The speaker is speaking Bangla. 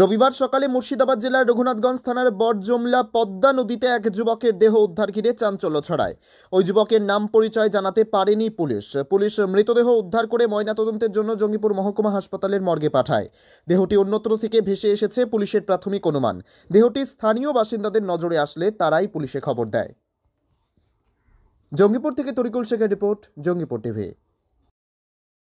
রবিবার সকালে মুর্শিদাবাদ জেলার রঘুনাথগঞ্জ থানার বরজমলা পদ্মা নদীতে এক যুবকের দেহ উদ্ধার ঘিরে চাঞ্চল্য ছড়ায় ওই যুবকের নাম পরিচয় জানাতে পারেনি পুলিশ পুলিশ মৃতদেহ উদ্ধার করে ময়নাতদন্তের জন্য জঙ্গিপুর মহকুমা হাসপাতালের মর্গে পাঠায় দেহটি অন্যত্র থেকে ভেসে এসেছে পুলিশের প্রাথমিক অনুমান দেহটি স্থানীয় বাসিন্দাদের নজরে আসলে তারাই পুলিশে খবর দেয় জঙ্গিপুর থেকে তরিকুল শেখের রিপোর্ট জঙ্গিপুর টিভি